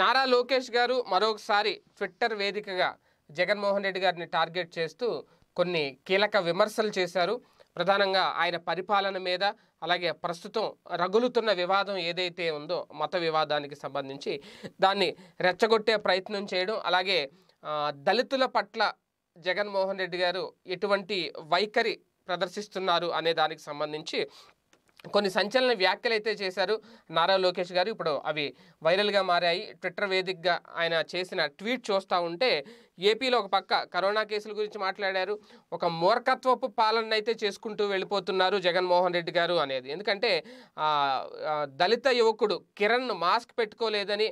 నారా లోకేష్ గారు మరొకసారి ట్విట్టర్ వేదికగా జగన్మోహన్ రెడ్డి గారిని టార్గెట్ చేస్తూ కొన్ని కీలక విమర్శలు చేశారు ప్రధానంగా ఆయన పరిపాలన మీద అలాగే ప్రస్తుతం రగులుతున్న వివాదం ఏదైతే ఉందో మత వివాదానికి సంబంధించి దాన్ని రెచ్చగొట్టే ప్రయత్నం చేయడం అలాగే దళితుల పట్ల జగన్మోహన్ రెడ్డి గారు ఎటువంటి వైఖరి ప్రదర్శిస్తున్నారు అనే దానికి సంబంధించి కొన్ని సంచలన వ్యాఖ్యలు అయితే చేశారు నారా లోకేష్ గారు ఇప్పుడు అవి వైరల్గా మారాయి ట్విట్టర్ వేదికగా ఆయన చేసిన ట్వీట్ చూస్తూ ఉంటే ఏపీలో ఒక పక్క కరోనా కేసుల గురించి మాట్లాడారు ఒక మూర్ఖత్వపు పాలన అయితే చేసుకుంటూ వెళ్ళిపోతున్నారు జగన్మోహన్ రెడ్డి గారు అనేది ఎందుకంటే దళిత యువకుడు కిరణ్ మాస్క్ పెట్టుకోలేదని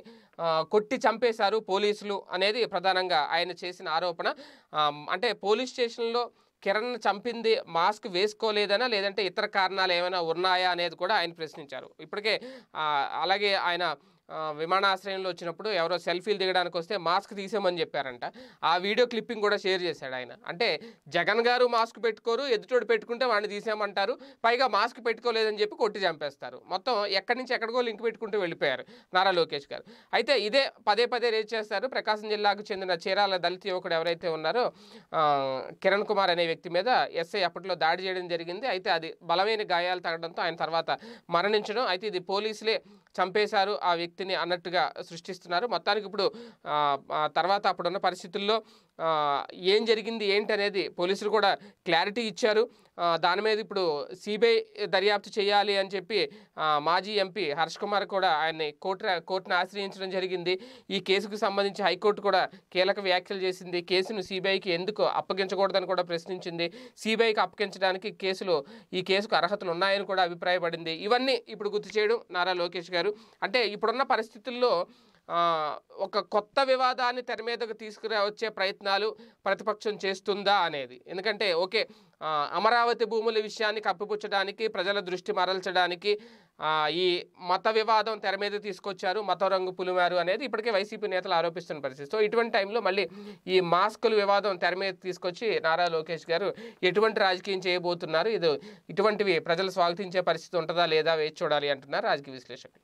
కొట్టి చంపేశారు పోలీసులు అనేది ప్రధానంగా ఆయన చేసిన ఆరోపణ అంటే పోలీస్ స్టేషన్లో కిరణ్ చంపింది మాస్క్ వేసుకోలేదనా లేదంటే ఇతర కారణాలు ఏమైనా ఉన్నాయా అనేది కూడా ఆయన ప్రశ్నించారు ఇప్పటికే అలాగే ఆయన విమానాశ్రయంలో వచ్చినప్పుడు ఎవరో సెల్ఫీలు దిగడానికి వస్తే మాస్క్ తీసేమని చెప్పారంట ఆ వీడియో క్లిప్పింగ్ కూడా షేర్ చేశాడు ఆయన అంటే జగన్ గారు మాస్క్ పెట్టుకోరు ఎదుటోడు పెట్టుకుంటే వాడిని తీసేమంటారు పైగా మాస్క్ పెట్టుకోలేదని చెప్పి కొట్టి చంపేస్తారు మొత్తం ఎక్కడి నుంచి ఎక్కడికో లింక్ పెట్టుకుంటూ వెళ్ళిపోయారు నారా లోకేష్ గారు అయితే ఇదే పదే పదే రేజ్ చేస్తారు ప్రకాశం జిల్లాకు చెందిన చీరాల దళిత యువకుడు ఎవరైతే ఉన్నారో కిరణ్ కుమార్ అనే వ్యక్తి మీద ఎస్ఐ అప్పట్లో దాడి చేయడం జరిగింది అయితే అది బలమైన గాయాలు తగ్గడంతో ఆయన తర్వాత మరణించడం అయితే ఇది పోలీసులే చంపేశారు ఆ వ్యక్తిని అన్నట్టుగా సృష్టిస్తున్నారు మొత్తానికి ఇప్పుడు తర్వాత అప్పుడున్న పరిస్థితుల్లో ఏం జరిగింది ఏంటి అనేది పోలీసులు కూడా క్లారిటీ ఇచ్చారు దాని మీద ఇప్పుడు సిబిఐ దర్యాప్తు చేయాలి అని చెప్పి మాజీ ఎంపీ హర్ష్ కుమార్ కూడా ఆయన్ని కోర్టు కోర్టును ఆశ్రయించడం జరిగింది ఈ కేసుకు సంబంధించి హైకోర్టు కూడా కీలక వ్యాఖ్యలు చేసింది కేసును సిబిఐకి ఎందుకు అప్పగించకూడదని కూడా ప్రశ్నించింది సిబిఐకి అప్పగించడానికి కేసులు ఈ కేసుకు అర్హతలు ఉన్నాయని కూడా అభిప్రాయపడింది ఇవన్నీ ఇప్పుడు గుర్తు చేయడం నారా లోకేష్ గారు అంటే ఇప్పుడున్న పరిస్థితుల్లో ఒక కొత్త వివాదాన్ని తెర మీదకు తీసుకురా వచ్చే ప్రయత్నాలు ప్రతిపక్షం చేస్తుందా అనేది ఎందుకంటే ఓకే అమరావతి భూముల విషయాన్ని కప్పిపుచ్చడానికి ప్రజల దృష్టి మరల్చడానికి ఈ మత వివాదం తెర మీద తీసుకొచ్చారు మత రంగు పులిమారు అనేది ఇప్పటికే వైసీపీ నేతలు ఆరోపిస్తున్న పరిస్థితి సో ఇటువంటి టైంలో మళ్ళీ ఈ మాస్కుల వివాదం తెర మీద తీసుకొచ్చి నారా లోకేష్ గారు ఎటువంటి రాజకీయం చేయబోతున్నారు ఇది ఇటువంటివి ప్రజలు స్వాగతించే పరిస్థితి ఉంటుందా లేదా వేచి చూడాలి అంటున్నారు రాజకీయ విశ్లేషకులు